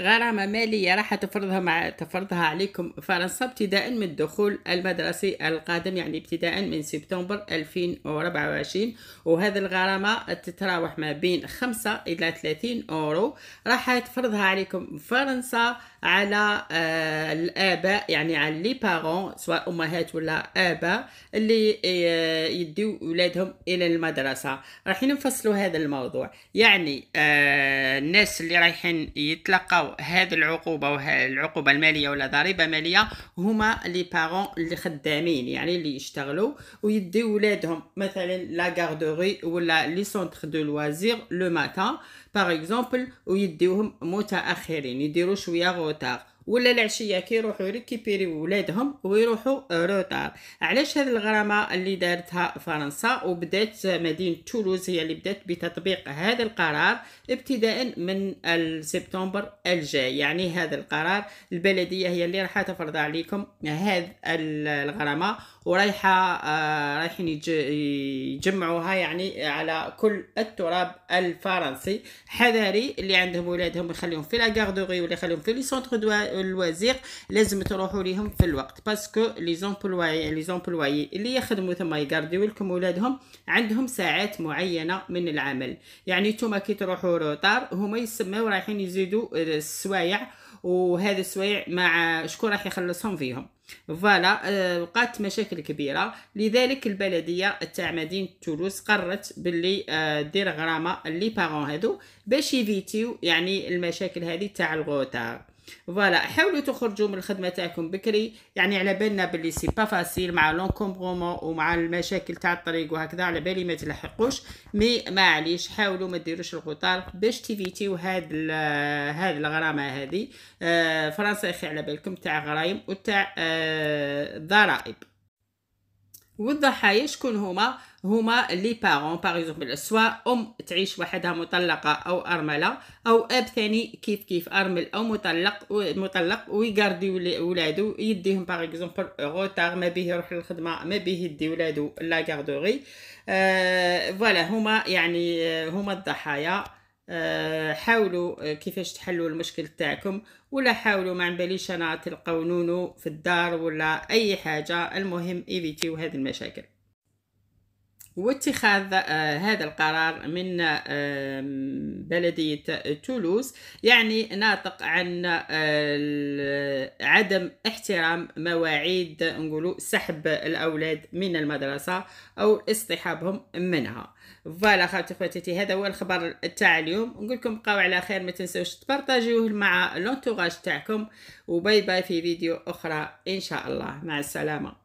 غرامة مالية راح تفرضها مع تفرضها عليكم فرنسا ابتداء من الدخول المدرسي القادم يعني ابتداء من سبتمبر 2024 وهذه الغرامة تتراوح ما بين 5 إلى 30 أورو راح تفرضها عليكم فرنسا على آه، الاباء يعني على لي بارون سواء امهات ولا اباء اللي آه، يديو ولادهم الى المدرسه رايحين نفصلوا هذا الموضوع يعني آه، الناس اللي رايحين يتلقاو هذه العقوبه العقوبه الماليه ولا ضريبه ماليه هما لي بارون اللي خدامين يعني اللي يشتغلوا ويديو ولادهم مثلا لا غاردوري ولا لي سونتر دو لوازير لو ماتان باغ اكزومبل ويديوهم متاخرين يديروا شويه retard. ولا العشيه كيروحوا ريكيبيري ولادهم ويروحوا روطار علاش هذه الغرامه اللي دارتها فرنسا وبدات مدينه تولوز هي اللي بدات بتطبيق هذا القرار ابتداء من سبتمبر الجاي يعني هذا القرار البلديه هي اللي راح تفرض عليكم هذا الغرامه ورايحه آه رايحين يجمعوها يعني على كل التراب الفرنسي حذاري اللي عندهم ولادهم يخليهم في لا ولا يخليهم في لي سونتر الوزير لازم تروحوا ليهم في الوقت باسكو لي زومبلواي لي زومبلواي اللي يخدموا ثم يغارديو لكم ولادهم عندهم ساعات معينه من العمل يعني نتوما كي تروحوا روطار هما يسماو رايحين يزيدوا آه، السوايع وهذا السوايع مع شكون راح يخلصهم فيهم فوالا وقعت آه، مشاكل كبيره لذلك البلديه تاع مدينه تولوز قررت باللي آه، دير غرامه لي بارون هادو باش يفيتيو يعني المشاكل هذه تاع الغوتار فوالا حاولوا تخرجوا من الخدمه تاعكم بكري يعني على بالنا باللي سي با فاسيل مع لونكومبرومون ومع المشاكل تاع الطريق وهكذا على بالي ما تلحقوش مي معليش حاولوا ما ديروش القطار باش تيفيتيو هاد هاد الغرامه هذه آه فرنسا اخي على بالكم تاع غرايم وتاع آه ضرائب والضحايا شكون هما هما لي بارون باغ اكزومبل سوا ام تعيش وحدها مطلقه او ارمله او اب ثاني كيف كيف ارمل او مطلق مطلق ويغاردي ولادو يديهم باغ اكزومبل روتار ما بيه يروح للخدمه ما بيه يدي ولادو لا غاردوري فوالا آه هما يعني هما الضحايا أه حاولوا آه، كيفاش تحلوا المشكل تاعكم ولا حاولوا ما نباليش انا تلقاو نونو في الدار ولا اي حاجه المهم ايفيتيو هذه المشاكل واتخاذ آه، هذا القرار من آه، بلدية تولوز يعني ناطق عن آه، عدم احترام مواعيد نقولوا سحب الأولاد من المدرسة أو اصطحابهم منها فوالا خاوتي خواتاتي هذا هو الخبر تاع اليوم نقول لكم بقاو على خير ما تنساوش تبارطاجيوه مع لونتوغاج تاعكم وباي باي في فيديو اخرى ان شاء الله مع السلامه